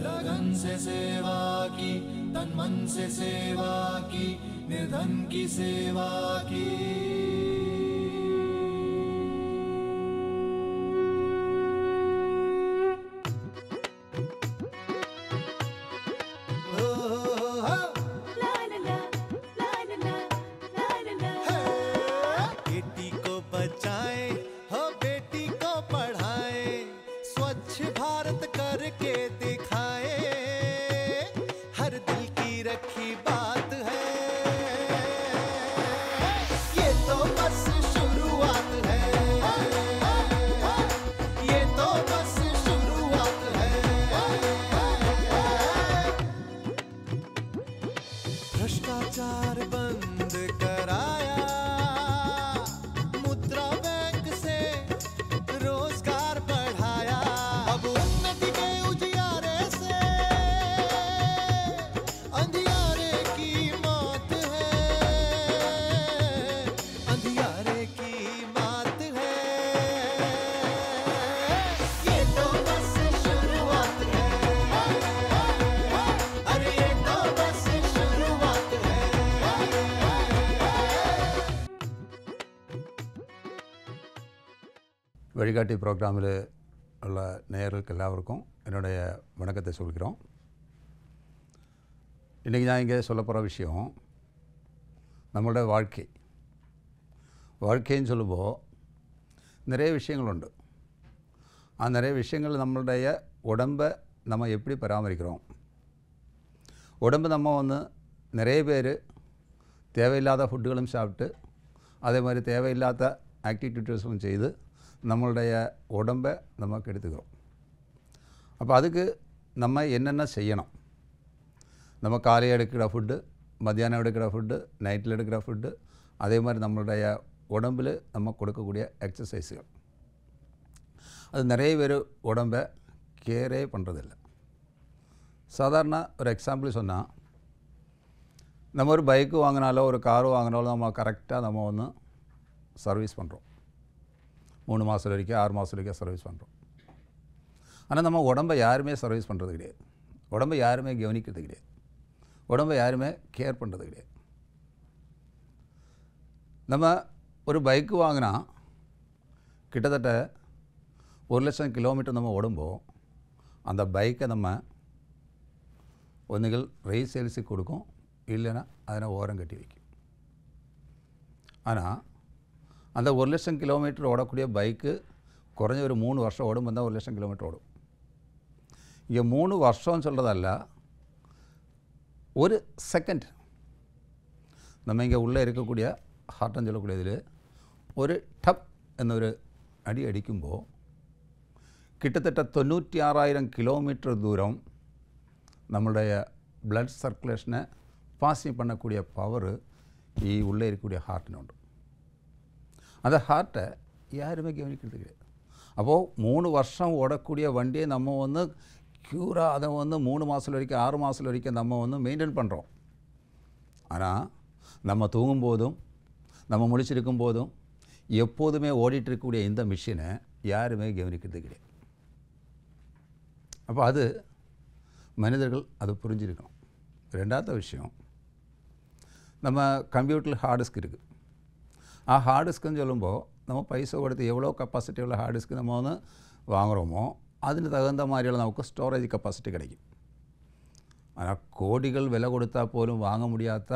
लगन से सेवा की मन से सेवा की निर्धन की सेवा की வழிகாட்டி ப்ரோக்ராமில் உள்ள நேயர்களுக்கு எல்லாருக்கும் என்னுடைய வணக்கத்தை சொல்கிறோம் இன்றைக்கி நான் இங்கே சொல்ல போகிற விஷயம் நம்மளோட வாழ்க்கை வாழ்க்கைன்னு சொல்லுമ്പോൾ நிறைய விஷயங்கள் உண்டு அந்த நிறைய விஷயங்கள் நம்மளுடைய உடம்பை நம்ம எப்படி பராமரிக்கிறோம் உடம்பு நம்ம வந்து நிறைய பேர் தேவையில்லாத ஃபுட்டுகளும் சாப்பிட்டு அதே மாதிரி தேவையில்லாத ஆக்டிவிட்டீஸும் செய்து நம்மளுடைய உடம்பை நம்ம கெடுத்துக்கிறோம் அப்போ அதுக்கு நம்ம என்னென்ன செய்யணும் நம்ம காலையில் எடுக்கிற ஃபுட்டு மத்தியானம் எடுக்கிற ஃபுட்டு நைட்டில் எடுக்கிற ஃபுட்டு அதே மாதிரி நம்மளுடைய உடம்பில் நம்ம கொடுக்கக்கூடிய எக்ஸசைஸுகள் அது நிறைய பேர் உடம்பை கேரே பண்ணுறதில்ல சாதாரண ஒரு எக்ஸாம்பிள் சொன்னால் நம்ம ஒரு பைக்கு வாங்கினாலோ ஒரு காரு வாங்கினாலோ நம்ம கரெக்டாக நம்ம ஒன்று சர்வீஸ் பண்ணுறோம் மூணு மாதம் வரைக்கும் ஆறு மாதம் வரைக்கும் சர்வீஸ் பண்ணுறோம் ஆனால் நம்ம உடம்பை யாருமே சர்வீஸ் பண்ணுறது கிடையாது உடம்பை யாருமே கவனிக்கிறது கிடையாது உடம்பை யாருமே கேர் பண்ணுறது கிடையாது நம்ம ஒரு பைக்கு வாங்கினா கிட்டத்தட்ட ஒரு லட்சம் கிலோமீட்டர் நம்ம உடம்போ அந்த பைக்கை நம்ம ஒன்றுகள் ரைஸ் சேல்ஸுக்கு கொடுக்கும் இல்லைன்னா அதனை ஓரம் கட்டி வைக்கும் ஆனால் அந்த ஒரு லட்சம் கிலோமீட்டர் ஓடக்கூடிய பைக்கு குறைஞ்ச ஒரு மூணு வருஷம் ஓடும் வந்தால் ஒரு லட்சம் கிலோமீட்டர் ஓடும் இங்கே மூணு வருஷம்னு சொல்கிறதல்ல ஒரு செகண்ட் நம்ம இங்கே உள்ளே இருக்கக்கூடிய ஹார்ட்டன் சொல்லக்கூடியதில் ஒரு டப் என்னொரு എന്നൊരു അടി അടിക്കുമ്പോൾ കിട്ടത്തട്ട തൊണ്ണൂറ്റി ആറായിരം കിലോമീറ്റർ ദൂരം നമ്മുടെ ബ്ലഡ് സർക്കുലേഷനെ പാസ് പണക്കൂടിയ പവർ ഈ ഉള്ളേരിക്കൂടിയ ഹാർട്ടിനുണ്ട് அந்த ஹார்ட்டை யாருமே கவனிக்கிறது கிடையாது அப்போது மூணு வருஷம் ஓடக்கூடிய வண்டியை நம்ம வந்து க்யூராக அதை வந்து மூணு மாதத்தில் வரைக்கும் ஆறு மாதத்தில் வரைக்கும் நம்ம வந்து மெயின்டைன் பண்ணுறோம் ஆனால் நம்ம தூங்கும் போதும் நம்ம முடிச்சிருக்கும் போதும் எப்போதுமே ஓடிட்டுருக்கக்கூடிய இந்த மிஷினை யாருமே கவனிக்கிறது கிடையாது அப்போ அது மனிதர்கள் அதை புரிஞ்சிருக்கணும் ரெண்டாவது விஷயம் நம்ம கம்ப்யூட்டரில் ஹார்ட் டிஸ்க் இருக்குது ആ ഹാർഡ് ഡിസ്ക് എന്ന് ചൊല്ലുമ്പോൾ നമ്മൾ പൈസ കൊടുത്ത് എவ்வளோ കപ്പാസിറ്റിയുള്ള ഹാർഡ് ഡിസ്ക് നമ്മൾ ഒന്ന് വാങ്ങുറോമോ അതിന് തകുന്ന മാതിരിയുള്ള നമുക്ക് സ്റ്റോറേജ് കപ്പാസിറ്റി கிடைக்கும் ஆனால் கோடிகள் விலை கொடுத்தா போலும் வாங்க முடியாத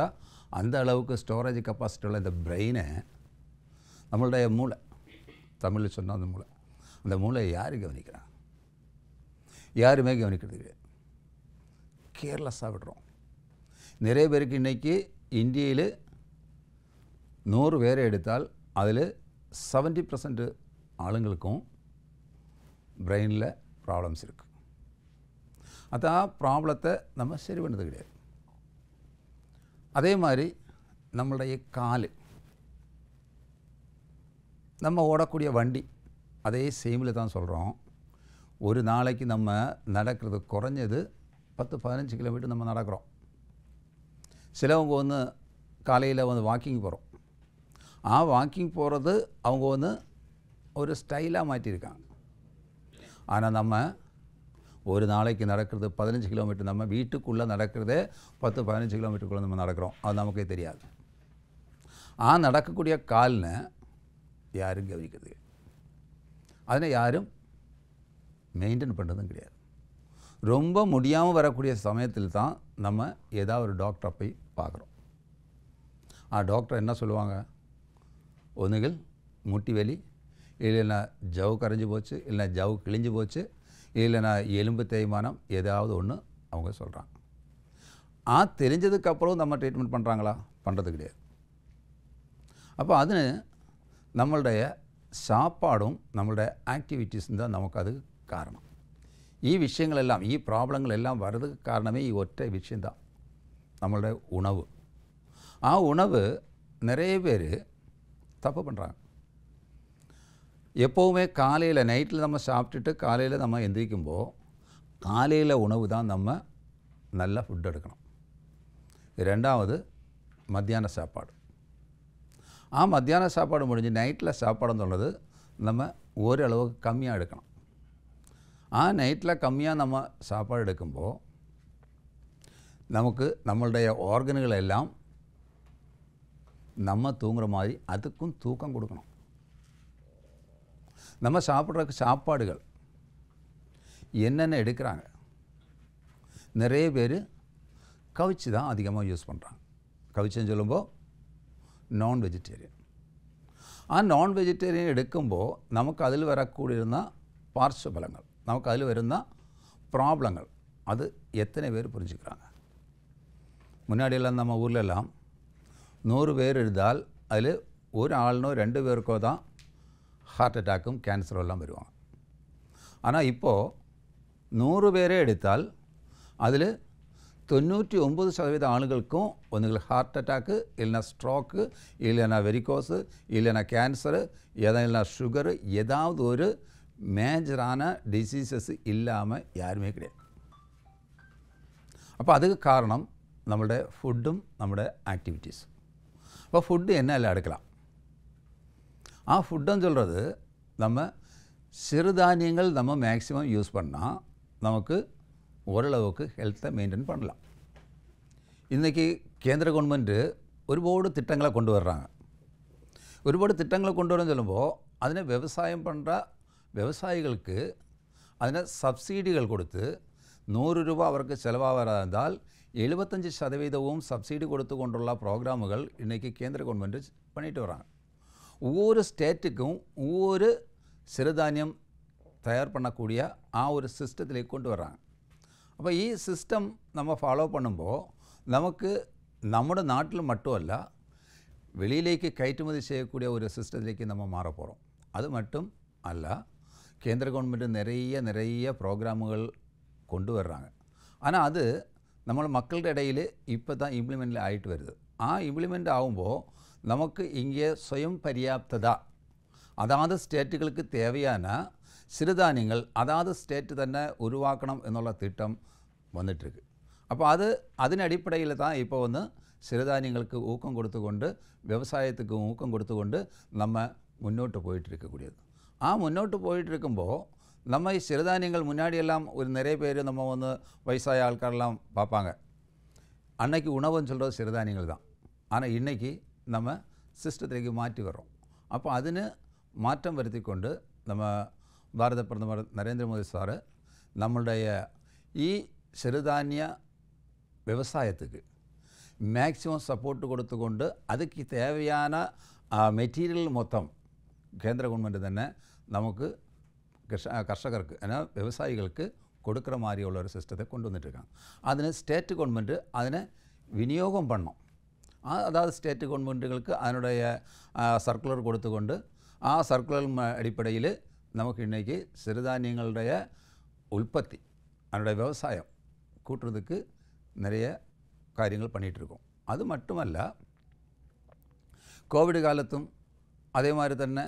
அந்த அளவுக்கு ஸ்டோரேஜ் கெப்பாசிட்டி உள்ள இந்த பிரெயினை நம்மளுடைய மூளை தமிழில் சொன்னால் அந்த மூளை அந்த மூளையை யார் கவனிக்கிறான் யாருமே கவனிக்கிறது கேர்லெஸ்ஸாக விடுறோம் நிறைய பேருக்கு இன்றைக்கி இந்தியில் நூறு பேரை எடுத்தால் அதில் செவன்டி பர்சன்ட் ஆளுங்களுக்கும் பிரெயினில் ப்ராப்ளம்ஸ் இருக்குது அதான் ப்ராப்ளத்தை நம்ம சரி பண்ணது கிடையாது அதே மாதிரி நம்மளுடைய கால் நம்ம ஓடக்கூடிய வண்டி அதே சேமில் தான் சொல்கிறோம் ஒரு நாளைக்கு நம்ம நடக்கிறது குறைஞ்சது பத்து பதினஞ்சு கிலோமீட்டர் நம்ம நடக்கிறோம் சிலவங்க வந்து காலையில் வந்து வாக்கிங் போகிறோம் ஆ வாக்கிங் போகிறது அவங்க வந்து ஒரு ஸ்டைலாக மாற்றிருக்காங்க ஆனால் நம்ம ஒரு நாளைக்கு நடக்கிறது பதினஞ்சு கிலோமீட்டர் நம்ம வீட்டுக்குள்ளே நடக்கிறதே பத்து பதினஞ்சு கிலோமீட்டருக்குள்ளே நம்ம நடக்கிறோம் அது நமக்கே தெரியாது ஆ நடக்கக்கூடிய കാലിന് யாரும் கவனிக்கிறது അതിനെ யாரும் மெயின்டைன் பண்ணுறதும் கிடையாது ரொம்ப முடியாமல் வரக்கூடிய சமயத்தில் தான் நம்ம ஏதாவது ஒரு டாக்டரை போய் பார்க்குறோம் ஆ டாக்டர் என்ன சொல்லுவாங்க ஒன்றுகள் முட்டி வலி இல்லைன்னா ஜவு கரைஞ்சி போச்சு இல்லைனா ஜவு கிழிஞ்சு போச்சு இல்லைனா எலும்பு தேய்மானம் ஏதாவது ஒன்று அவங்க சொல்கிறாங்க ஆ தெரிஞ்சதுக்கப்புறம் நம்ம ட்ரீட்மெண்ட் பண்ணுறாங்களா பண்ணுறது கிடையாது அப்போ அது நம்மளுடைய சாப்பாடும் நம்மளுடைய ஆக்டிவிட்டீஸும் தான் நமக்கு அது காரணம் ஈ விஷயங்கள் எல்லாம் ஈ ப்ராப்ளங்கள் எல்லாம் வர்றதுக்கு காரணமே ஈ ஒற்றை விஷயந்தான் நம்மளுடைய உணவு ஆ உணவு நிறைய பேர் தப்பு பண்ணுறாங்க எப்போவுமே காலையில் நைட்டில் நம்ம சாப்பிட்டுட்டு காலையில் நம்ம எந்திரிக்கும்போ காலையில் உணவு தான் நம்ம நல்லா ஃபுட் எடுக்கணும் ரெண்டாவது மத்தியான சாப்பாடு ஆ மத்தியான சாப்பாடு முடிஞ்சு நைட்டில் சாப்பாடுன்னு சொல்கிறது நம்ம ஓரளவுக்கு கம்மியாக எடுக்கணும் ஆ நைட்டில் கம்மியாக நம்ம சாப்பாடு எடுக்கும்போது நமக்கு நம்மளுடைய ஆர்கன்கள் எல்லாம் நம்ம தூங்குற மாதிரி அதுக்கும் தூக்கம் கொடுக்கணும் நம்ம சாப்பிட்ற சாப்பாடுகள் என்னென்ன எடுக்கிறாங்க நிறைய பேர் கவிச்சு தான் அதிகமாக யூஸ் பண்ணுறாங்க கவிச்சுன்னு சொல்லும்போது நான் வெஜிடேரியன் ஆ நான் வெஜிடேரியன் எடுக்குമ്പോൾ நமக்கு அதில் வரக்கூடியிருந்த പാർശ്വഫലങ്ങൾ நமக்கு அதில் വരുന്ന ப்ராப்ளங்கள் அது எத்தனை பேர் புரிஞ்சுக்கிறாங்க முன்னாடியெல்லாம் நம்ம ஊர்லெல்லாம் നൂറ് പേരെടുത്താൽ അതിൽ ഒരാളിനോ രണ്ട് പേർക്കോ താ ഹാർട്ട് അറ്റാക്കും ക്യാൻസറും എല്ലാം വരുവാണ് ஆனால் இப்போது നൂറ് പേരെ എടുത്താൽ അതിൽ തൊണ്ണൂറ്റി ഒമ്പത് ശതവീതം ആളുകൾക്കും ഒന്നുകിൽ ഹാർട്ട് അറ്റാക്ക് ഇല്ല സ്ട്രോക്ക് ഇല്ല വെരിക്കോസ് ഇല്ല ക്യാൻസർ ഏതാ ഷുഗർ ஏதாவது ஒரு மேஜரான டிசீசஸ் இல்லாமல் யாருமே கிடையாது അപ്പോൾ അത് കാരണം നമ്മുടെ ഫുഡും നമ്മുടെ ആക്ടിവിറ്റീസും இப்போ ஃபுட்டு என்னெல்லாம் எடுக்கலாம் ஆ ஃபுட்டுன்னு சொல்கிறது நம்ம சிறுதானியங்கள் நம்ம மேக்ஸிமம் யூஸ் பண்ணால் நமக்கு ஓரளவுக்கு ஹெல்த்தை மெயின்டைன் பண்ணலாம் இன்றைக்கி கேந்திர கவர்மெண்ட்டு ഒരുപാട് തിട്ടങ്ങളെ திட்டங்களை ഒരുപാട് തിട്ടങ്ങളെ കൊണ്ടുവരാൻ ചെല്ലുമ്പോൾ അതിനെ വ്യവസായം പണ്ട വ്യവസായികൾക്ക് சப்சிடிகள் സബ്സിഡികൾ കൊടുത്ത് നൂറ് രൂപ അവർക്ക് வராதால் എഴുപത്തഞ്ച് ശതവീതവും സബ്സിഡി കൊടുത്തുകൊണ്ടുള്ള പ്രോഗ്രാമുകൾ ഇന്നേക്ക് കേന്ദ്ര ഗവൺമെൻറ് പണിയിട്ട് വരാണ് ஒவ்வொரு ஸ்டேட்டுக்கும் ஒவ்வொரு சிறுதானியம் தயார் பண்ணக்கூடிய ஆ ஒரு சிஸ்டத்திலேக்கு கொண்டு வர்றாங்க அப்போ ஈ சிஸ்டம் நம்ம ஃபாலோ பண்ணுമ്പോൾ നമുക്ക് നമ്മുടെ നാട്ടിൽ മറ്റുമല്ല വെളിയിലേക്ക് കയറ്റുമതി ചെയ്യக்கூடிய ഒരു സിസ്റ്റത്തിലേക്ക് നമ്മൾ മാറപ്പോകും അത് മറ്റും അല്ല കേന്ദ്ര ഗവൺമെൻറ് നിറയെ നിറയെ പ്രോഗ്രാമുകൾ കൊണ്ടുവരാണ് ஆனால் அது നമ്മൾ മക്കളുടെ ഇടയിൽ ഇപ്പോൾ தான் ഇംപ്ലിമെൻ്റ് ആയിട്ട് വരുന്നത് ആ ഇംപ്ലിമെൻ്റ് ആകുമ്പോൾ നമുക്ക് ഇങ്ങനെ സ്വയം പര്യാപ്തത അതാത് സ്റ്റേറ്റുകൾക്ക് തേവയാന சிறுதானியங்கள் அதாவது ஸ்டேட்டு തന്നെ உருவாக்கணும் എന്നുള്ള திட்டம் வந்துட்டுருக்கு അപ്പോൾ അത് അതിനടിപ്പടയിൽ தான் ഇപ്പോൾ ഒന്ന് சிறுதானியங்களுக்கு ஊக்கம் கொடுத்துக்கொண்டு விவசாயத்துக்கு ஊக்கம் கொடுத்துக்கொண்டு நம்ம മുന്നോട്ട് പോയിട്ടിരിക്കக்கூடிയത് ആ മുന്നോട്ട് പോയിട്ടിരിക്കുമ്പോൾ நம்ம ഈ முன்னாடியெல்லாம் ஒரு நிறைய பேர் நம்ம வந்து வயசாய ஆட்காரெல்லாம் பார்ப்பாங்க அன்னைக்கு உணவுன்னு சொல்கிறது சிறுதானியங்கள் தான் ஆனால் இன்றைக்கி நம்ம சிஸ்டத்திலேக்கு மாற்றி வரோம் அப்போ അതിന് மாற்றம் வருத்தி கொண்டு நம்ம பாரத பிரதமர் மோடி சார் நம்மளுடைய ഈ ചെറുധാന്യ വ്യവസായത്തിക്ക് മാക്സിമം സപ്പോർട്ട് കൊടുത്തുകൊണ്ട് அதுக்கு தேவையான மெட்டீரியல் மொத்தம் கேந்திர கவர்மெண்ட் തന്നെ നമുക്ക് കർഷകർക്ക് എന്നാൽ വ്യവസായികൾക്ക് കൊടുക്കുന്ന മാതിരിയുള്ള ഒരു സിസ്റ്റത്തെ കൊണ്ടുവന്നിട്ടിരിക്കണം അതിന് സ്റ്റേറ്റ് ഗവൺമെൻറ് അതിനെ വിനിയോഗം പണം ആ അതായത് സ്റ്റേറ്റ് ഗവൺമെൻറ്റുകൾക്ക് അതിനുடைய സർക്കുലർ കൊടുത്തുകൊണ്ട് ആ സർക്കുലർ അടിപ്പടയിൽ നമുക്ക് ഇന്നേക്ക് சிறுதானியങ്ങളുടെ உற்பத்தி அதனுடைய விவசாயம் கூட்டுறதுக்கு நிறைய காரியங்கள் பண்ணிகிட்ருக்கோம் அது மட்டுமல்ல கோவிட் காலத்தும் அதே மாதிரி തന്നെ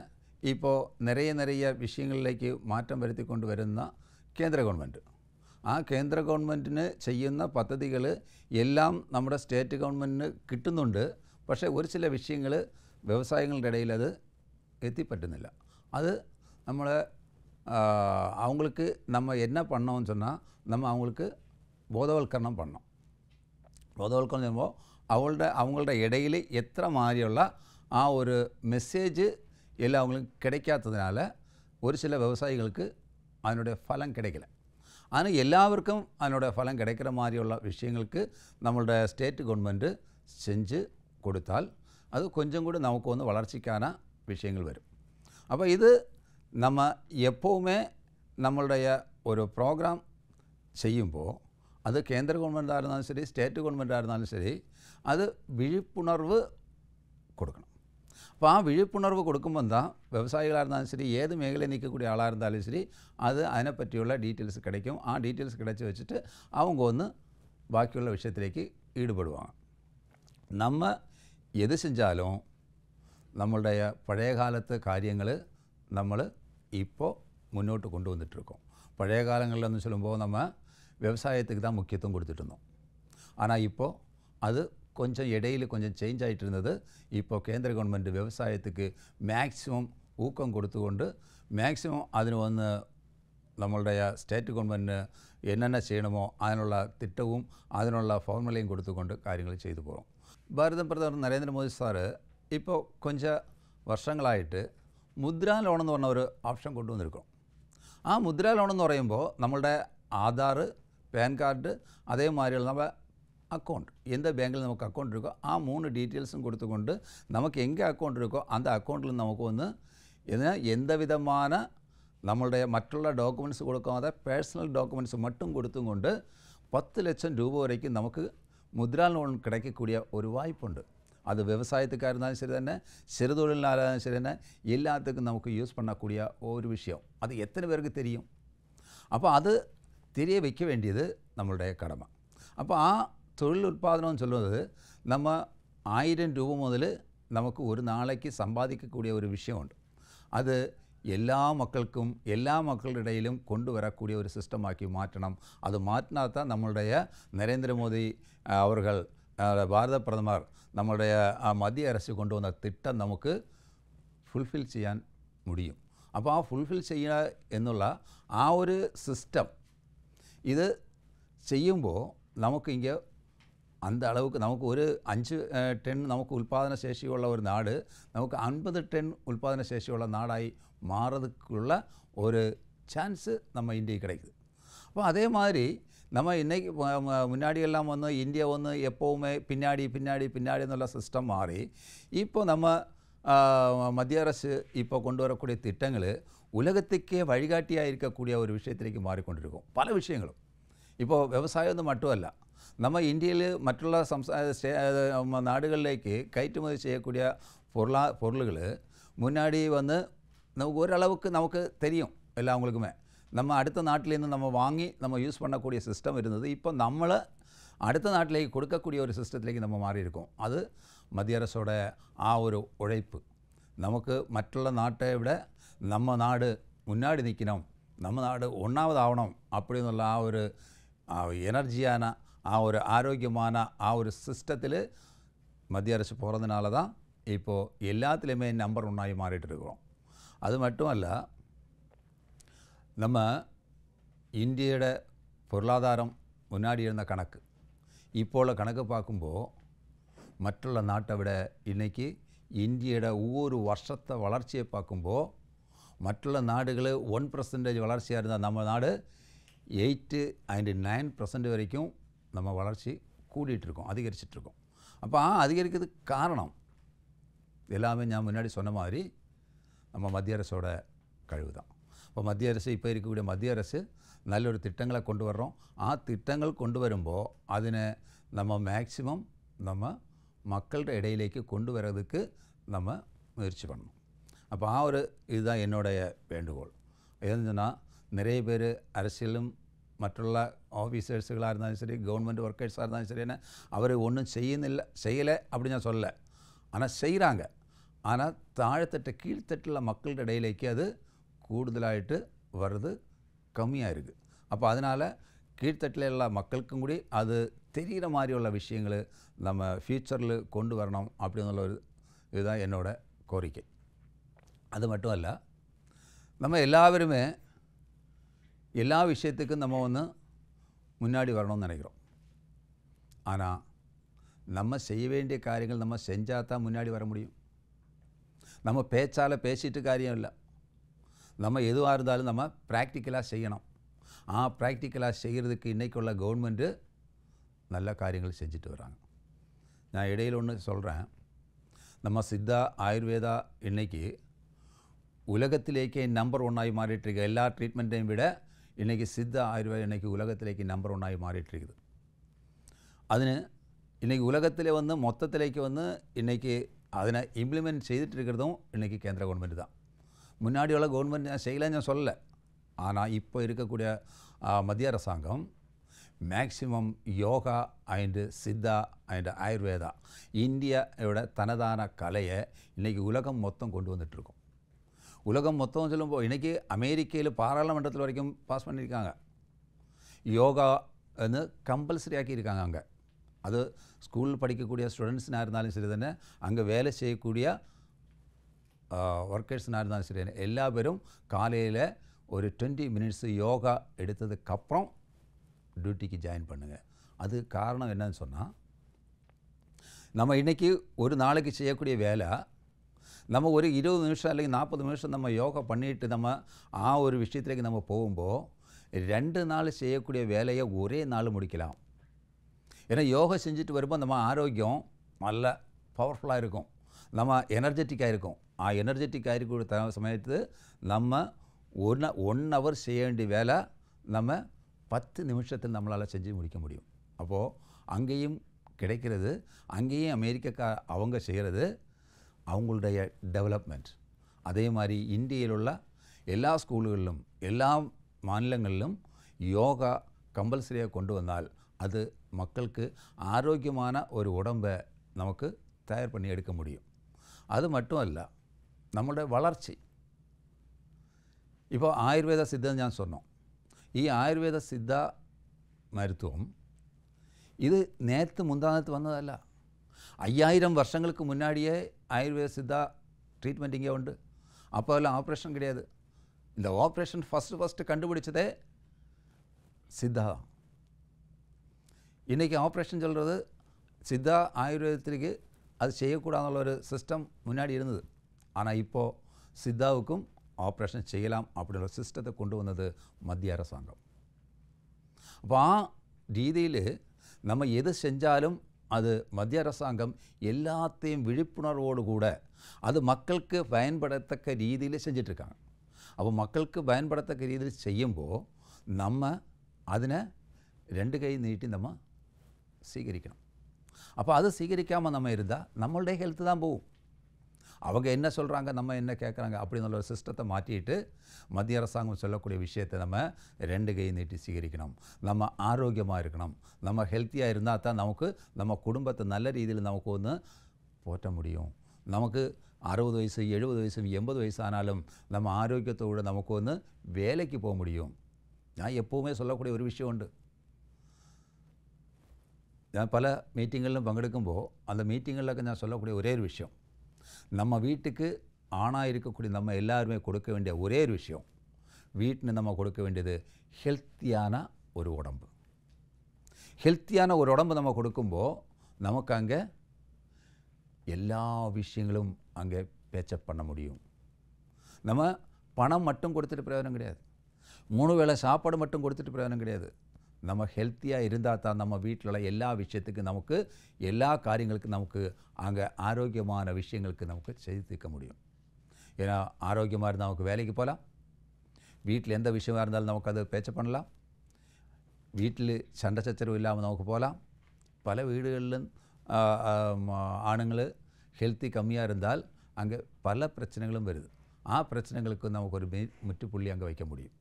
ഇപ്പോൾ നിറയെ നിറയെ വിഷയങ്ങളിലേക്ക് മാറ്റം വരുത്തിക്കൊണ്ട് വരുന്ന കേന്ദ്ര ഗവൺമെൻറ് ആ കേന്ദ്ര ഗവൺമെൻറ്റിന് ചെയ്യുന്ന പദ്ധതികൾ എല്ലാം നമ്മുടെ സ്റ്റേറ്റ് ഗവൺമെൻറ്റിന് കിട്ടുന്നുണ്ട് പക്ഷേ ഒരു ചില വിഷയങ്ങൾ വ്യവസായങ്ങളുടെ ഇടയിൽ അത് എത്തിപ്പറ്റുന്നില്ല അത് നമ്മൾ അവങ്ങൾക്ക് നമ്മൾ എന്നാ பண்ணோம்னு சொன்னால் നമ്മൾ അവങ്ങൾക്ക് ബോധവൽക്കരണം பண்ணோம் ബോധവൽക്കരണം ചെയ്യുമ്പോൾ അവളുടെ അവങ്ങളുടെ ഇടയിൽ എത്ര മാതിരിയുള്ള ആ ഒരു മെസ്സേജ് எல்லாம் அவங்களுக்கு கிடைக்காததுனால ஒரு சில விவசாயிகளுக்கு அதனுடைய ഫലം கிடைக்கல ஆனால் எல்லாருக்கும் அதனுடைய ഫലം கிடைக்கிற மாதிரியுள்ள விஷயங்களுக்கு நம்மளோட സ്റ്റേറ്റ് ഗവൺമെൻറ് செஞ்சு കൊടുത്താൽ അത് കൊഞ്ചം കൂടി നമുക്കൊന്ന് ഒന്ന് വളർച്ചയ്ക്കാന വിഷയങ്ങൾ വരും അപ്പോൾ ഇത് നമ്മൾ എപ്പോഴുമേ നമ്മളുടെ ഒരു പ്രോഗ്രാം ചെയ്യുമ്പോൾ അത് കേന്ദ്ര ഗവൺമെൻറ് ആയിരുന്നാലും ശരി സ്റ്റേറ്റ് ഗവൺമെൻറ് ആയിരുന്നാലും ശരി അത് വിഴിപ്പുണർവ് കൊടുക്കണം അപ്പോൾ ആ വിഴിപ്പുണർവ് കൊടുക്കുമ്പോൾ എന്താ വ്യവസായികളായിരുന്നാലും ശരി ഏത് മേഖലയിൽ നിൽക്കക്കൂടിയ ആളായിരുന്നാലും ശരി അത് അതിനെപ്പറ്റിയുള്ള അതിനെ പറ്റിയുള്ള ഡീറ്റെയിൽസ് கிடைக்கும் ആ ഡീറ്റെയിൽസ് കിടച്ച് വെച്ചിട്ട് അവൻ കൊന്ന് ബാക്കിയുള്ള വിഷയത്തിലേക്ക് ഈടുപെടുവാണ് നമ്മൾ എത് ചെഞ്ചാലും നമ്മളുടെ പഴയകാലത്ത് കാര്യങ്ങൾ നമ്മൾ ഇപ്പോൾ മുന്നോട്ട് കൊണ്ടുവന്നിട്ടിരിക്കും പഴയ കാലങ്ങളിലെന്ന് ചൊല്ലുമ്പോൾ നമ്മൾ വ്യവസായത്തിക്ക് തന്നെ മുഖ്യത്വം കൊടുത്തിട്ടുണ്ടോ ஆனால் ഇപ്പോൾ അത് കൊഞ്ചം ഇടയിൽ കൊഞ്ചം ചേഞ്ച് ആയിട്ടിരുന്നത് ഇപ്പോൾ കേന്ദ്ര ഗവൺമെൻറ് വ്യവസായത്തിക്ക് മാക്സിമം ഊക്കം കൊടുത്തുകൊണ്ട് മാക്സിമം അതിന് വന്ന് നമ്മളുടെ സ്റ്റേറ്റ് ഗവൺമെൻറ്റിന് എന്നെന്നെ ചെയ്യണമോ അതിനുള്ള തിട്ടവും അതിനുള്ള ഫോർമുലയും കൊടുത്തുകൊണ്ട് കാര്യങ്ങൾ ചെയ്തു പോകും ഭാരതം പ്രധാനമന്ത്രി നരേന്ദ്രമോദി സാറ് ഇപ്പോൾ കൊഞ്ച വർഷങ്ങളായിട്ട് മുദ്രാ ലോണെന്ന് പറഞ്ഞ ഒരു ഓപ്ഷൻ കൊണ്ടുവന്നിരിക്കും ആ മുദ്രാ ലോണെന്ന് പറയുമ്പോൾ നമ്മളുടെ ആധാർ പാൻ കാർഡ് അതേമാതിരിയുള്ള നമ്മുടെ അക്കൗണ്ട് എന്ത് ബാങ്കിൽ നമുക്ക് അക്കൗണ്ട് இருக்கോ ആ മൂന്ന് ഡീറ്റെയിൽസും കൊടുത്തുകൊണ്ട് നമുക്ക് എങ്കിൽ അക്കൗണ്ട് இருக்கോ അത് അക്കൗണ്ടിൽ നമുക്ക് ഒന്ന് ഇതിന് എന്ത് വിധമാണ് നമ്മളുടെ മറ്റുള്ള ഡോക്യുമെൻറ്റ്സ് കൊടുക്കാതെ പേഴ്സണൽ ഡോക്യുമെൻറ്റ്സ് മറ്റും കൊടുത്തും കൊണ്ട് പത്ത് ലക്ഷം രൂപ വരയ്ക്കും നമുക്ക് മുദ്രാ ലോൺ കിടക്കക്കൂടിയ ഒരു വായ്പുണ്ട് அது விவசாயத்துக்காக சரி தானே சிறுதொழிலாக சரி தானே எல்லாத்துக்கும் நமக்கு யூஸ் பண்ணக்கூடிய ஒரு விஷயம் அது எத்தனை பேருக்கு தெரியும் அப்போ அது தெரிய வைக்க வேண்டியது நம்மளுடைய கடமை அப்போ ஆ തൊഴിൽ ഉൽപ്പാദനം എന്ന് சொல்லுவது நம்ம ആയിരം രൂപ മുതൽ നമുക്ക് ഒരു നാളേക്ക് സമ്പാദിക്കക്കൂടിയ ഒരു വിഷയമുണ്ട് അത് എല്ലാ മക്കൾക്കും എല്ലാ മക്കളുടെ ഇടയിലും കൊണ്ടുവരക്കൂടിയ ഒരു സിസ്റ്റമാക്കി മാറ്റണം അത് മാറ്റിനാത്ത നമ്മളുടെ നരേന്ദ്രമോദി അവർ பாரத பிரதமர் நம்முடைய மத்திய அரசு கொண்டு வந்த திட்டம் நமக்கு ഫുൾഫിൽ ചെയ്യാൻ முடியும் അപ്പോൾ ആ ഫുൾഫിൽ ചെയ്യുക എന്നുള്ള ആ ഒരു സിസ്റ്റം ഇത് ചെയ്യുമ്പോൾ നമുക്ക് ഇങ്ങനെ அந்த அளவுக்கு நமக்கு ஒரு அஞ்சு டென் நமக்கு ടെൻ சேஷி உள்ள ஒரு நாடு நமக்கு നമുക്ക് டென் ടെൻ சேஷி உள்ள നാടായി மாறதுக்குள்ள ஒரு சான்ஸு நம்ம இந்திக்கு கிடைக்குது அப்போ அதே மாதிரி நம்ம இன்றைக்கி முன்னாடியெல்லாம் வந்து இந்தியா வந்து எப்போவுமே பின்னாடி பின்னாடி பின்னாடி എന്നുള്ള சிஸ்டம் மாறி இப்போ நம்ம மத்திய அரசு இப்போ கொண்டு வரக்கூடிய திட்டங்கள் உலகத்துக்கே வழிகாட்டியாக இருக்கக்கூடிய ஒரு விஷயத்திலேக்கு மாறிக்கொண்டிருக்கும் பல விஷயங்களும் இப்போது விவசாயம் வந்து மட்டும் அல்ல നമ്മൾ ഇന്ത്യയിൽ മറ്റുള്ള സംസ്ഥാന സ്റ്റേ നാടുകളിലേക്ക് കയറ്റുമതി ചെയ്യക്കൂടിയ பொருளா பொருள்கள் முன்னாடி வந்து நமக்கு ஓரளவுக்கு நமக்கு தெரியும் எல்லாவங்களுக்குமே நம்ம அடுத்த நாட்டிலேருந்து நம்ம வாங்கி நம்ம யூஸ் பண்ணக்கூடிய சிஸ்டம் இருந்தது இப்போ நம்மளை அடுத்த நாட்டிലേക്ക് கொடுக்கக்கூடிய ஒரு சிஸ்டத்திലേക്ക് நம்ம மாறி இருக்கோம் அது மத்திய அரசோட ஆ ஒரு உழைப்பு நமக்கு மற்றுள்ள நாட்டை விட நம்ம நாடு முன்னாடி நிற்கணும் நம்ம நாடு ஒன்றாவது ஆகணும் அப்படின்னுள்ள ஆ ஒரு எனர்ஜியான ആ ഒരു ആരോഗ്യമാണ് ആ ഒരു സിസ്റ്റത്തിൽ மத்திய அரசு போகிறதுனால தான் இப்போது எல்லாத்துலேயுமே நம்பர் ஒன்றாகி மாறிட்டு இருக்கிறோம் அது மட்டும் அல்ல நம்ம இந்தியோட பொருளாதாரம் முன்னாடி இருந்த கணக்கு இப்போ உள்ள கணக்கு பார்க்கும்போது மற்றுள்ள நாட்டை விட இன்றைக்கி இந்தியோட ஒவ்வொரு வருஷத்தை வளர்ச்சியை பார்க்கும்போது மற்றுள்ள நாடுகள் ஒன் பர்சன்டேஜ் வளர்ச்சியாக இருந்தால் நம்ம நாடு எயிட்டு அண்ட் நைன் பர்சன்ட் வரைக்கும் நம்ம வளர்ச்சி கூடிகிட்ருக்கோம் அதிகரிச்சிட்ருக்கோம் அப்போ அதிகரிக்கிறதுக்கு காரணம் எல்லாமே நான் முன்னாடி சொன்ன மாதிரி நம்ம மத்திய அரசோட கழிவு தான் இப்போ மத்திய அரசு இப்போ இருக்கக்கூடிய மத்திய அரசு நல்ல ஒரு திட்டங்களை கொண்டு வர்றோம் ஆ திட்டங்கள் கொண்டு തിട്ടങ്ങൾ அதனை நம்ம மேக்சிமம் நம்ம നമ്മൾ இடையிலேக்கு கொண்டு வர்றதுக்கு நம்ம முயற்சி பண்ணணும் அப்போ ஆ ஒரு இதுதான் என்னுடைய வேண்டுகோள் ஏன்னு நிறைய பேர் அரசியலும் மற்ற ஆஃபீஸர்ஸுகளாக இருந்தாலும் சரி கவர்மெண்ட் ஒர்க்கர்ஸாக இருந்தாலும் சரின்னு அவர் ஒன்றும் செய்யுന്നില്ല செய்யலை அப்படின்னு நான் சொல்லலை ஆனால் செய்கிறாங்க ஆனால் താഴത്തട്ട് கீழ்த்தட்டுள்ள மக்கள்கிட்ட இடையிலேக்கு அது கூடுதலாகிட்டு வர்றது கம்மியாக இருக்குது அப்போ அதனால் கீழ்த்தட்டில் உள்ள மக்களுக்கும் கூடி அது தெரிகிற உள்ள விஷயங்கள் நம்ம ஃப்யூச்சரில் கொண்டு வரணும் அப்படின்னு ஒரு இதுதான் என்னோட கோரிக்கை அது மட்டும் அல்ல நம்ம எல்லாருமே எல்லா விஷயத்துக்கும் நம்ம ஒன்று முன்னாடி வரணும்னு நினைக்கிறோம் ஆனால் நம்ம செய்ய வேண்டிய காரியங்கள் நம்ம செஞ்சால் தான் முன்னாடி வர முடியும் நம்ம பேச்சால் பேசிட்டு காரியம் இல்லை நம்ம எதுவாக இருந்தாலும் நம்ம ப்ராக்டிக்கலாக செய்யணும் ஆ ப்ராக்டிக்கலாக செய்கிறதுக்கு இன்றைக்குள்ள கவர்மெண்ட்டு நல்ல காரியங்கள் செஞ்சுட்டு வராங்க நான் இடையில் ஒன்று சொல்கிறேன் நம்ம சித்தா ஆயுர்வேதா இன்னைக்கு உலகத்திலேக்கே நம்பர் ஒன்னாகி மாறிட்டுருக்க எல்லா ட்ரீட்மெண்ட்டையும் விட இன்றைக்கி சித்த ஆயுர்வேதம் இன்றைக்கி உலகத்திலேக்கு நம்பர் ஒன்றாகி மாறிட்டுருக்குது இன்றைக்கி உலகத்தில் வந்து மொத்தத்திலேக்கு வந்து இன்றைக்கி அதனை இம்ப்ளிமெண்ட் செய்துட்டு இருக்கிறதும் இன்றைக்கி கேந்திர கவர்மெண்ட் தான் உள்ள கவர்மெண்ட் நான் செய்யலைன்னு நான் சொல்லலை ஆனால் இப்போ இருக்கக்கூடிய மத்திய அரசாங்கம் maximum yoga and Siddha and Ayurveda இந்தியாவோட தனதான கலையை இன்றைக்கி உலகம் மொத்தம் கொண்டு வந்துட்டுருக்கோம் உலகம் மொத்தம் சொல்லும்போது இன்றைக்கி அமெரிக்கையில் பாராளுமன்றத்தில் வரைக்கும் பாஸ் பண்ணியிருக்காங்க யோகா வந்து கம்பல்சரி ஆக்கியிருக்காங்க அங்கே அது ஸ்கூலில் படிக்கக்கூடிய ஸ்டூடெண்ட்ஸ்னாக இருந்தாலும் சரி தானே அங்கே வேலை செய்யக்கூடிய ஒர்க்கர்ஸ்னாக இருந்தாலும் சரி தானே எல்லா பேரும் காலையில் ஒரு டுவெண்ட்டி மினிட்ஸ் யோகா எடுத்ததுக்கப்புறம் டியூட்டிக்கு ஜாயின் பண்ணுங்கள் அது காரணம் என்னன்னு சொன்னால் நம்ம இன்றைக்கி ஒரு நாளைக்கு செய்யக்கூடிய வேலை நம்ம ஒரு இருபது நிமிஷம் അല്ലെങ്കിൽ நாற்பது நிமிஷம் நம்ம யோகா பண்ணிட்டு நம்ம ஆ ஒரு விஷயத்திலேக்கு நம்ம போகும்போது ரெண்டு நாள் செய்யக்கூடிய வேலையை ஒரே நாள் முடிக்கலாம் ஏன்னா யோகா செஞ்சுட்டு வரும்போது நம்ம ஆரோக்கியம் நல்ல பவர்ஃபுல்லாக இருக்கும் நம்ம எனர்ஜெட்டிக்காக இருக்கும் ஆ எனர்ஜெட்டிக்காக இருக்கக்கூடிய சமயத்து நம்ம ஒன் ஒன் ஹவர் செய்ய வேண்டிய வேலை நம்ம பத்து நிமிஷத்தில் நம்மளால் செஞ்சு முடிக்க முடியும் அப்போது அங்கேயும் கிடைக்கிறது அங்கேயும் அமெரிக்கா அவங்க செய்கிறது அவங்களுடைய டெவலப்மெண்ட் அதே மாதிரி இந்தியில் உள்ள எல்லா ஸ்கூல்களிலும் எல்லா மாநிலங்களிலும் யோகா கம்பல்சரியாக கொண்டு வந்தால் அது மக்களுக்கு ஆரோக்கியமான ஒரு உடம்பை நமக்கு தயார் பண்ணி எடுக்க முடியும் அது மட்டும் இல்லை நம்மளோட வளர்ச்சி இப்போ ஆயுர்வேத சித்தம் ஞான் சொன்னோம் ഈ ആയുർവേദ സിദ്ധ മരുത്വം ഇത് നേരത്തെ മുന്താനത്ത് വന്നതല്ല അയ്യായിരം വർഷങ്ങൾക്ക് മുന്നാടിയേ ஆயுர்வேத சித்தா ட்ரீட்மெண்ட் இங்கே உண்டு அப்போ எல்லாம் ஆப்ரேஷன் கிடையாது இந்த ஆப்ரேஷன் ஃபஸ்ட்டு ஃபஸ்ட்டு கண்டுபிடிச்சதே சித்தா இன்றைக்கி ஆப்ரேஷன் சொல்கிறது சித்தா ஆயுர்வேதத்திற்கு அது செய்யக்கூடாதுள்ள ஒரு சிஸ்டம் முன்னாடி இருந்தது ஆனால் இப்போது சித்தாவுக்கும் ஆப்ரேஷன் செய்யலாம் அப்படின்ற சிஸ்டத்தை கொண்டு வந்தது மத்திய அரசாங்கம் அப்போ ரீதியில் நம்ம எது செஞ்சாலும் அது மத்திய அரசாங்கம் எல்லாத்தையும் விழிப்புணர்வோடு கூட அது மக்களுக்கு பயன்படத்தக்க ரீதியில் செஞ்சிட்ருக்காங்க അപ്പോൾ മക്കൾക്ക് ഭയൻപെടത്തക്ക രീതിയിൽ ചെയ്യുമ്പോൾ നമ്മ അതിനെ രണ്ട് കൈ നീട്ടി നമ്മ സ്വീകരിക്കണം അപ്പോൾ അത് സ്വീകരിക്കാമെന്ന് നമ്മ ഇരുന്നാൽ നമ്മളുടെ ഹെൽത്ത് താൻ പോവും அவங்க என்ன சொல்கிறாங்க நம்ம என்ன கேட்குறாங்க அப்படின்னு ஒரு சிஸ்டத்தை மாற்றிட்டு மத்திய அரசாங்கம் சொல்லக்கூடிய விஷயத்தை நம்ம ரெண்டு கை நீட்டி சீகரிக்கணும் நம்ம ஆரோக்கியமாக இருக்கணும் நம்ம ஹெல்த்தியாக இருந்தால் தான் நமக்கு நம்ம குடும்பத்தை நல்ல ரீதியில் நமக்கு ஒன்று போற்ற முடியும் நமக்கு அறுபது வயசு எழுபது வயசு எண்பது வயசு ஆனாலும் நம்ம ஆரோக்கியத்தோடு நமக்கு ஒன்று வேலைக்கு போக முடியும் நான் எப்போவுமே சொல்லக்கூடிய ஒரு விஷயம் உண்டு நான் பல മീറ്റിങ്ങുകളിലും பங்கெடுக்கும்போது அந்த മീറ്റിങ്ങുകളിലൊക്കെ நான் சொல்லக்கூடிய ஒரே ஒரு விஷயம் நம்ம வீட்டுக்கு ஆணாக இருக்கக்கூடிய நம்ம எல்லாருமே கொடுக்க வேண்டிய ஒரே ஒரு விஷயம் வீட்டில் நம்ம கொடுக்க வேண்டியது ஹெல்த்தியான ஒரு உடம்பு ஹெல்த்தியான ஒரு உடம்பு நம்ம கொடுக்கும்போது நமக்கு அங்கே எல்லா விஷயங்களும் அங்கே பேச்சப் பண்ண முடியும் நம்ம பணம் மட்டும் கொடுத்துட்டு பிரயோஜனம் கிடையாது மூணு வேளை சாப்பாடு மட்டும் கொடுத்துட்டு பிரயோஜனம் கிடையாது நம்ம ஹெல்த்தியாக இருந்தால் தான் நம்ம வீட்டில் உள்ள எல்லா விஷயத்துக்கும் நமக்கு எல்லா காரியங்களுக்கும் நமக்கு அங்கே ஆரோக்கியமான விஷயங்களுக்கு நமக்கு செய்து தீர்க்க முடியும் ஏன்னா ஆரோக்கியமாக இருந்தால் நமக்கு வேலைக்கு போகலாம் வீட்டில் எந்த விஷயமாக இருந்தாலும் நமக்கு அது பேச்சை பண்ணலாம் வீட்டில் சண்டை சச்சரவு இல்லாமல் நமக்கு போகலாம் பல வீடுகளிலும் ஆணுங்கள் ஹெல்த்தி கம்மியாக இருந்தால் அங்கே பல பிரச்சனைகளும் வருது ஆ பிரச்சனைகளுக்கு நமக்கு ஒரு முற்றுப்புள்ளி அங்கே வைக்க முடியும்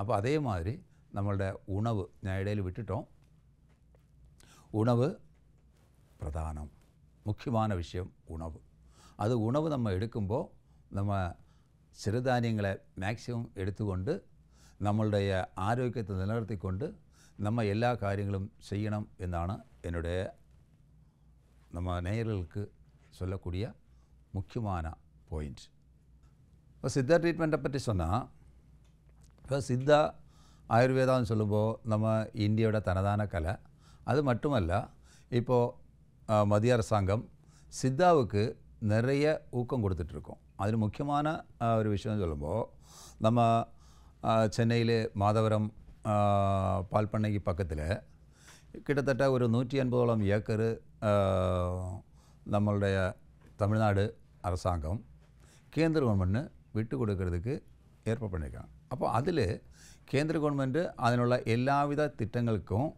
அப்போ அதே மாதிரி നമ്മളുടെ ഉണവ് ഞാൻ ഇടയിൽ വിട്ടിട്ടോ ഉണവ് പ്രധാനം മുഖ്യമായ വിഷയം ഉണവ് അത് ഉണവ് നമ്മൾ എടുക്കുമ്പോൾ നമ്മൾ ചെറുധാന്യങ്ങളെ മാക്സിമം എടുത്തുകൊണ്ട് നമ്മളുടെ ആരോഗ്യത്തെ നിലനിർത്തിക്കൊണ്ട് നമ്മൾ എല്ലാ കാര്യങ്ങളും ചെയ്യണം എന്നാണ് എന്നുടെ നമ്മ நேயர்களுக்கு சொல்லக்கூடிய മുഖ്യമായ பாயிண்ட் ഇപ്പോൾ സിദ്ധ ട്രീറ്റ്മെൻറ്റെ പറ്റി சொன்னால் ഇപ്പോൾ സിദ്ധ ஆயுர்வேதம்னு ചൊല്ലുമ്പോൾ நம்ம இந்தியோட தனதான கலை அது மட்டுமல்ல இப்போது மத்திய அரசாங்கம் சித்தாவுக்கு நிறைய ஊக்கம் கொடுத்துட்ருக்கோம் அதில் முக்கியமான ஒரு விஷயம் சொல்லுമ്പോൾ நம்ம சென்னையில் மாதவரம் பால் பண்ணைக்கு பக்கத்தில் கிட்டத்தட்ட ஒரு நூற்றி எண்பதோளம் ஏக்கர் நம்மளுடைய தமிழ்நாடு அரசாங்கம் கேந்திர கவர்மெண்ட்னு விட்டு கொடுக்கறதுக்கு ஏற்பாடு பண்ணியிருக்காங்க அப்போ அதில் കേന്ദ്ര ഗവൺമെൻറ് അതിനുള്ള എല്ലാവിധ திட்டங்களுக்கும்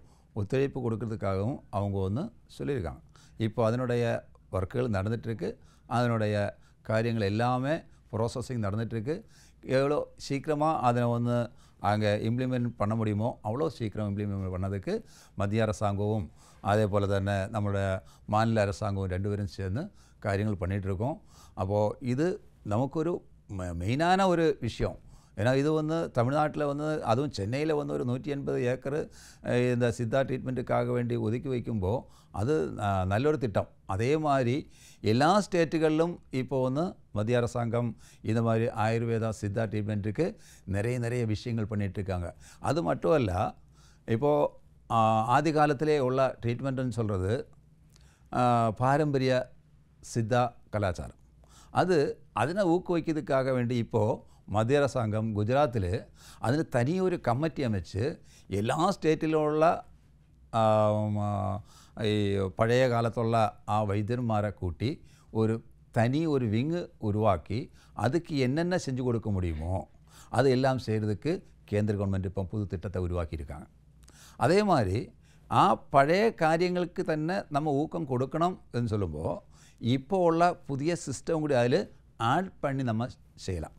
ஒத்துழைப்பு கொடுக்கறதுக்காகவும் அவங்க ஒன்று சொல்லியிருக்காங்க இப்போ அதனுடைய ஒர்க்குகள் நடந்துகிட்ருக்கு அதனுடைய காரியங்கள் எல்லாமே ப்ராசஸிங் நடந்துகிட்ருக்கு எவ்வளோ சீக்கிரமாக அதனை வந்து அங்கே இம்ப்ளிமெண்ட் பண்ண முடியுமோ அவ்வளோ சீக்கிரம் இம்ப்ளிமெண்ட் பண்ணதுக்கு மத்திய அரசாங்கവും அதே போல் തന്നെ நம்மளோட மாநில அரசாங்கവും ரெண்டு பேரும் சேர்ந்து காரியங்கள் பண்ணிகிட்ருக்கோம் அப்போது இது நமக்கொரு மெயினான ஒரு விஷயம் ஏன்னா இது வந்து தமிழ்நாட்டில் வந்து அதுவும் சென்னையில் வந்து ஒரு நூற்றி எண்பது ஏக்கர் இந்த சித்தா ட்ரீட்மெண்ட்டுக்காக வேண்டி ஒதுக்கி வைக்குമ്പോൾ അത് നല്ലൊരു തിട്ടം അതേമാതിരി എല്ലാ സ്റ്റേറ്റുകളിലും ഇപ്പോൾ ഒന്ന് மத்திய அரசாங்கம் இந்த மாதிரி ஆயுர்வேதா சித்தா ட்ரீட்மெண்ட்டுக்கு நிறைய நிறைய விஷயங்கள் பண்ணிகிட்ருக்காங்க அது மட்டும் அல்ல இப்போது ஆதி காலத்திலே உள்ள ட்ரீட்மெண்ட்டுன்னு சொல்கிறது பாரம்பரிய சித்தா கலாச்சாரம் அது அதனை ஊக்குவிக்கிறதுக்காக வேண்டி இப்போது മധ്യ സംഘം ഗുജറാത്തിൽ അതിന് തനിയൊരു கமிட்டி அமைச்சு எல்லா സ്റ്റേറ്റിലുള്ള ഈ പഴയ കാലത്തുള്ള ആ വൈദ്യന്മാരെ കൂട്ടി ഒരു தனி ஒரு விங்கு உருவாக்கி அதுக்கு என்னென்ன செஞ்சு கொடுக்க முடியுமோ அது எல்லாம் செய்கிறதுக்கு கேந்திர கவர்மெண்ட் இப்போ புது திட்டத்தை உருவாக்கியிருக்காங்க அதே மாதிரி ஆ பழைய காரியங்களுக்கு തന്നെ நம்ம ஊக்கம் கொடுக்கணும் என்று சொல்லும்போது இப்போ உள்ள புதிய சிஸ்டம் கூட அதில் ஆட் பண்ணி நம்ம செய்யலாம்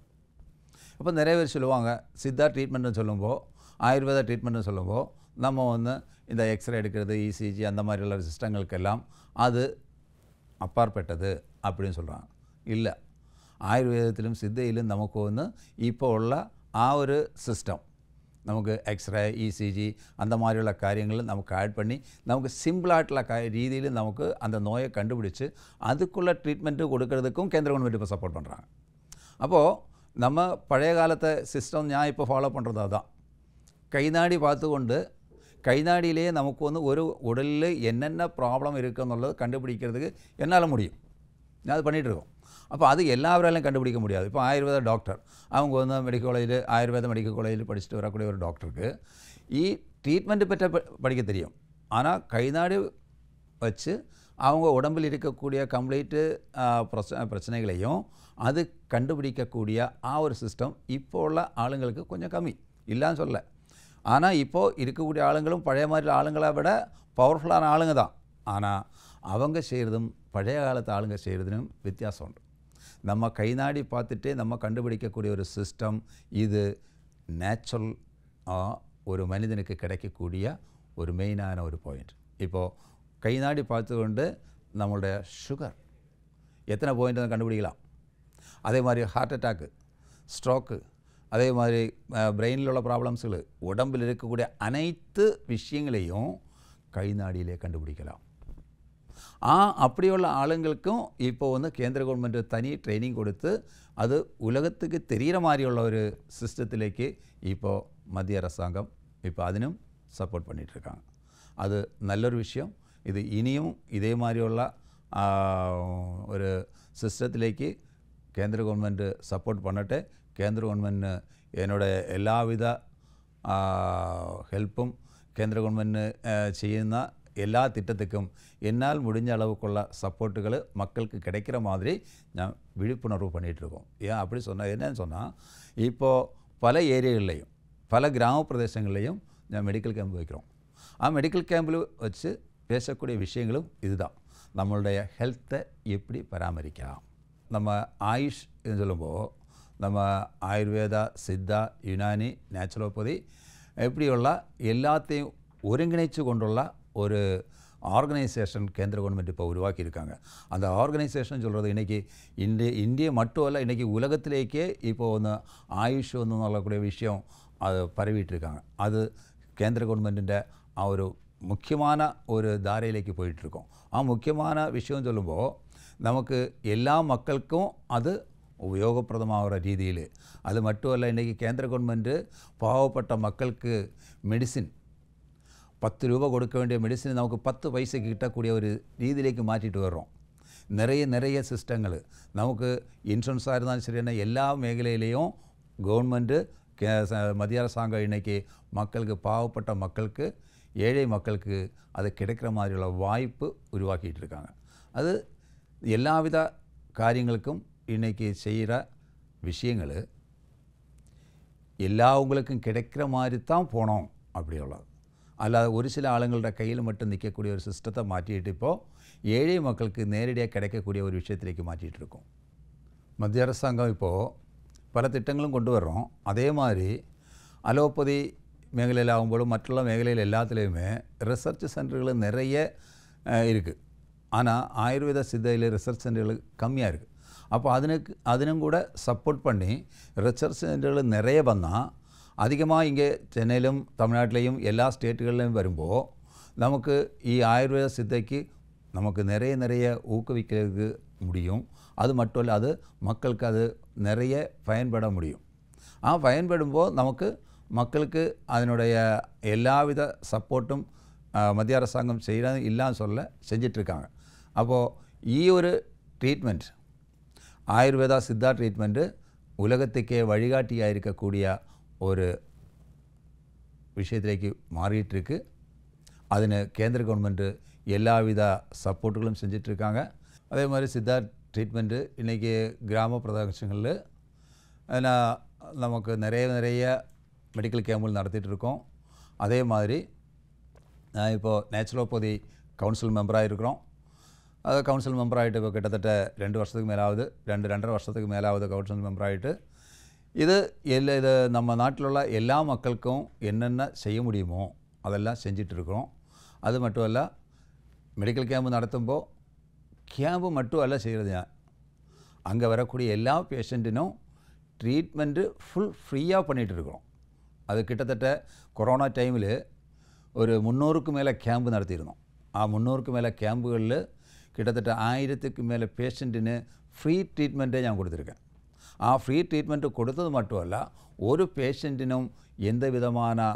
அப்போ நிறைய பேர் சொல்லுவாங்க சித்தா ட்ரீட்மெண்ட்னு சொல்லும்போ ஆயுர்வேத ட்ரீட்மெண்ட்னு சொல்லும்போ நம்ம வந்து இந்த எக்ஸ்ரே எடுக்கிறது இசிஜி e அந்த மாதிரி உள்ள சிஸ்டங்களுக்கெல்லாம் அது அப்பாற்பட்டது அப்படின்னு சொல்கிறாங்க இல்லை ஆயுர்வேதத்திலும் சித்தையிலும் நமக்கு வந்து இப்போ உள்ள ஆ ஒரு சிஸ்டம் நமக்கு எக்ஸ்ரே இசிஜி e அந்த மாதிரியுள்ள അന്തമാരിയുള്ള நமக்கு ஆட் பண்ணி நமக்கு നമുക്ക് സിമ്പിളായിട്ടുള്ള രീതിയിൽ நமக்கு அந்த நோயை கண்டுபிடிச்சி അതുക്കുള്ള ட்ரீட்மெண்ட்டு கொடுக்கறதுக்கும் கேந்திர கவர்மெண்ட் இப்போ சப்போர்ட் பண்ணுறாங்க அப்போது நம்ம பழைய காலத்தை சிஸ்டம் நான் இப்போ ஃபாலோ பண்ணுறது அதான் கைநாடி பார்த்துக்கொண்டு கைநாடியிலேயே நமக்கு வந்து ஒரு உடலில் என்னென்ன ப்ராப்ளம் இருக்குன்னுള്ളത് கண்டுபிடிக்கிறதுக்கு என்னால் முடியும் நான் அது பண்ணிகிட்ருக்கோம் அப்போ அது எல்லாவராலையும் கண்டுபிடிக்க முடியாது இப்போ ஆயுர்வேத டாக்டர் அவங்க வந்து மெடிக்கல் காலேஜில் ஆயுர்வேத மெடிக்கல் காலேஜில் படிச்சுட்டு வரக்கூடிய ஒரு டாக்டருக்கு ஈ ட்ரீட்மெண்ட் பெற்ற படிக்க தெரியும் ஆனால் கைநாடி வச்சு அவங்க உடம்பில் இருக்கக்கூடிய கம்ப்ளீட்டு பிரச்சனைகளையும் அது கண்டுபிடிக்கக்கூடிய ஆ ஒரு சிஸ்டம் இப்போ உள்ள ஆளுங்களுக்கு கொஞ்சம் கம்மி இல்லைன்னு சொல்லலை ஆனால் இப்போது இருக்கக்கூடிய ஆளுங்களும் பழைய மாதிரி ஆளுங்களை விட பவர்ஃபுல்லான ஆளுங்க தான் ஆனால் அவங்க செய்கிறதும் பழைய காலத்து ஆளுங்க செய்கிறதுனும் வித்தியாசம் உண்டு நம்ம கைநாடி பார்த்துட்டு நம்ம கண்டுபிடிக்கக்கூடிய ஒரு சிஸ்டம் இது நேச்சுரல் ஒரு மனிதனுக்கு கிடைக்கக்கூடிய ஒரு மெயினான ஒரு பாயிண்ட் இப்போது கை நாடி கொண்டு நம்மளுடைய சுகர் எத்தனை பாயிண்ட் கண்டுபிடிக்கலாம் அதே மாதிரி ஹார்ட் அட்டாக்கு ஸ்ட்ரோக்கு அதே மாதிரி பிரெயினில் உள்ள ப்ராப்ளம்ஸுகள் உடம்பில் இருக்கக்கூடிய அனைத்து விஷயங்களையும் கை நாடியிலே கண்டுபிடிக்கலாம் ஆ அப்படியுள்ள ஆளுங்களுக்கும் இப்போ வந்து கேந்திர கவர்மெண்ட் தனி ட்ரைனிங் கொடுத்து அது உலகத்துக்கு தெரிகிற மாதிரி உள்ள ஒரு சிஸ்டத்திலேக்கு இப்போது மத்திய அரசாங்கம் இப்போ அதனும் சப்போர்ட் பண்ணிகிட்ருக்காங்க அது நல்லொரு விஷயம் இது ഇത് ഇനിയും ഇതേമാതിരിയുള്ള ഒരു സിസ്റ്റത്തിലേക്ക് കേന്ദ്ര ഗവൺമെൻറ് സപ്പോർട്ട് പണട്ടെ കേന്ദ്ര ഗവൺമെൻറ്റിന് എന്നോട് എല്ലാവിധ ஹெல்ப்பும் കേന്ദ്ര ഗവൺമെൻറ് ചെയ്യുന്ന எல்லா திட்டத்துக்கும் என்னால் முடிஞ்ச அளவுக்குள்ள சப்போர்ட்டுகள் மக்களுக்கு கிடைக்கிற மாதிரி நான் விழிப்புணர்வு பண்ணிகிட்ருக்கோம் ஏன் அப்படி சொன்னால் என்னன்னு சொன்னால் இப்போது பல ஏரியாகள்லையும் பல கிராம பிரதேசங்கள்லையும் நான் மெடிக்கல் கேம்ப் வைக்கிறோம் ஆ மெடிக்கல் கேம்பில் வச்சு பேசக்கூடிய விஷயங்களும் இதுதான் நம்மளுடைய ஹெல்த்தை எப்படி பராமரிக்கலாம் நம்ம ஆயுஷ் சொல்லும்போது நம்ம ஆயுர்வேதா சித்தா யுனானி நேச்சுரோபதி இப்படிയുള്ള எல்லாத்தையும் ஒருங்கிணைச்சு கொண்டுள்ள ஒரு ஆர்கனைசேஷன் கேந்திர கவர்மெண்ட் இப்போ உருவாக்கியிருக்காங்க அந்த ஆர்கனைசேஷன் சொல்கிறது இன்றைக்கி இந்திய இந்திய மட்டும் இல்லை இன்றைக்கி உலகத்திலேக்கே இப்போ ஒன்று ஆயுஷ் ஒன்று சொல்லக்கூடிய விஷயம் அது பரவிட்டு இருக்காங்க அது കേന്ദ്ര ഗവൺമെൻറ്റിൻ്റെ ആ ഒരു முக்கியமான ஒரு தாரையிலேக்கு போயிட்டுருக்கோம் ஆ முக்கியமான விஷயம் சொல்லும்போது நமக்கு எல்லா மக்களுக்கும் அது உபயோகப்பிரதமாகிற ரீதியில் அது மட்டும் இல்லை இன்றைக்கி கேந்திர கவர்மெண்ட்டு பாவப்பட்ட மக்களுக்கு மெடிசின் பத்து ரூபா கொடுக்க வேண்டிய மெடிசின் நமக்கு பத்து பைசைக்கு கிட்டக்கூடிய ஒரு ரீதியிலேக்கு மாற்றிட்டு வர்றோம் நிறைய நிறைய சிஸ்டங்கள் நமக்கு இன்சூரன்ஸாக இருந்தாலும் சரியான எல்லா மேகலையிலையும் கவர்மெண்ட்டு கே மத்திய அரசாங்கம் இன்றைக்கி மக்களுக்கு பாவப்பட்ட மக்களுக்கு ஏழை மக்களுக்கு அது கிடைக்கிற மாதிரியுள்ள வாய்ப்பு உருவாக்கிட்டு இருக்காங்க அது எல்லாவித காரியங்களுக்கும் இன்றைக்கி செய்கிற விஷயங்கள் எல்லாவுங்களுக்கும் கிடைக்கிற மாதிரி தான் போனோம் அப்படி உள்ளது அல்லாத ஒரு சில ஆளுங்கள்ட கையில் மட்டும் நிற்கக்கூடிய ஒரு சிஸ்டத்தை மாற்றிட்டு இப்போது ஏழை மக்களுக்கு நேரடியாக கிடைக்கக்கூடிய ஒரு விஷயத்திலேக்கு மாற்றிட்டு இருக்கோம் மத்திய அரசாங்கம் இப்போது பல திட்டங்களும் கொண்டு வர்றோம் அதே மாதிரி அலோபதி மேகலையில் மேഖലയിലാവുമ്പോഴും മറ്റുള്ള மேகலையில் எல்லாத்துலேயுமே ரிசர்ச் சென்டர்கள் நிறைய இருக்குது ஆனால் ஆயுர்வேத சித்தையில் ரிசர்ச் சென்டர்கள் கம்மியாக இருக்குது அப்போ அதனுக்கு அதனும் கூட சப்போர்ட் பண்ணி ரிசர்ச் சென்டர்கள் நிறைய வந்தால் அதிகமாக இங்கே சென்னையிலும் தமிழ்நாட்டிலையும் எல்லா ஸ்டேட்டுகள்லையும் வரும்போது நமக்கு ஈ ஆயுர்வேத சித்தைக்கு நமக்கு நிறைய நிறைய ஊக்குவிக்கிறதுக்கு முடியும் அது மட்டும் இல்லை அது மக்களுக்கு அது நிறைய பயன்பட முடியும் ஆ பயன்படும்போது நமக்கு மக்களுக்கு அதனுடைய எல்லாவித சப்போர்ட்டும் மத்திய அரசாங்கம் செய்கிறது இல்லைன்னு சொல்ல செஞ்சிட்ருக்காங்க அப்போது ஈ ஒரு ட்ரீட்மெண்ட் ஆயுர்வேதா சித்தா ட்ரீட்மெண்ட்டு உலகத்துக்கே வழிகாட்டியாக இருக்கக்கூடிய ஒரு விஷயத்திலேக்கு மாறிட்டுருக்கு அதனு கேந்திர கவர்மெண்ட்டு எல்லாவித சப்போர்ட்டுகளும் செஞ்சிட்ருக்காங்க அதே மாதிரி சித்தா ட்ரீட்மெண்ட்டு இன்றைக்கி கிராம பிரதேசங்களில் ஏன்னா நமக்கு நிறைய நிறைய மெடிக்கல் கேம்பில் நடத்திட்டு இருக்கோம் அதே மாதிரி இப்போது நேச்சுரோபதி கவுன்சில் மெம்பராக இருக்கிறோம் அது கவுன்சில் மெம்பராகிட்டு இப்போ கிட்டத்தட்ட ரெண்டு வருஷத்துக்கு மேலாவது ரெண்டு ரெண்டரை வருஷத்துக்கு மேலாவது கவுன்சில் மெம்பராகிட்டு இது எல்லா இது நம்ம நாட்டில் உள்ள எல்லா மக்களுக்கும் என்னென்ன செய்ய முடியுமோ அதெல்லாம் செஞ்சிட்ருக்கிறோம் அது மட்டும் அல்ல மெடிக்கல் நடத்தும்போ கேம்ப் மட்டும் அல்ல செய்கிறது ഞാൻ அங்கே வரக்கூடிய எல்லா பேஷண்ட்டினும் ட்ரீட்மெண்ட்டு ஃபுல் ஃப்ரீயாக பண்ணிகிட்டு இருக்கிறோம் அது கிட்டத்தட்ட கொரோனா டைமில் ஒரு முந்நூறுக்கு மேலே ക്യാമ്പ് നടത്തിയിരുന്നു ആ മുന്നൂറുക്ക് മേലെ ക്യാമ്പുകളിൽ കിട്ടത്തട്ട ആയിരത്തിക്ക് മേലെ പേഷ്യൻറ്റിന് ഫ്രീ ട്രീറ്റ്മെൻറ്റേ ഞാൻ കൊടുത്തിരിക്കാം ആ ഫ്രീ ട്രീറ്റ്മെൻറ്റ് കൊടുത്തത് മറ്റുമല്ല ഒരു പേഷ്യൻറ്റിനും എന്ത് വിധമാണ്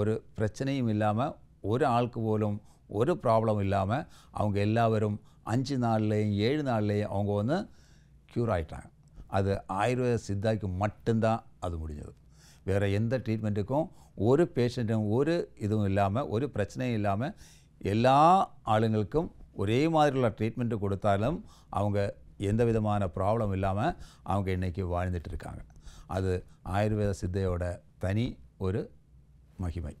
ഒരു പ്രച്ചനയും ഇല്ലാமல் ഒരാൾക്ക് പോലും ഒരു പ്രോബ്ലം ഇല്ലാமல் அவங்க എല്ലാവരും അഞ്ച് നാളിലെയും ഏഴ് നാളിലെയും அவங்க வந்து க்யூர் ஆகிட்டாங்க அது ஆயுர்வேத சித்தாய்க்கு மட்டும்தான் அது முடிஞ்சது வேறு எந்த ட்ரீட்மெண்ட்டுக்கும் ஒரு பேஷண்ட்டும் ஒரு இதுவும் இல்லாமல் ஒரு பிரச்சனையும் இல்லாமல் எல்லா ஆளுங்களுக்கும் ஒரே மாதிரியுள்ள ட்ரீட்மெண்ட்டு கொடுத்தாலும் அவங்க எந்த விதமான ப்ராப்ளம் இல்லாமல் அவங்க இன்றைக்கி வாழ்ந்துட்டு இருக்காங்க அது ஆயுர்வேத சித்தையோட தனி ஒரு மகிமை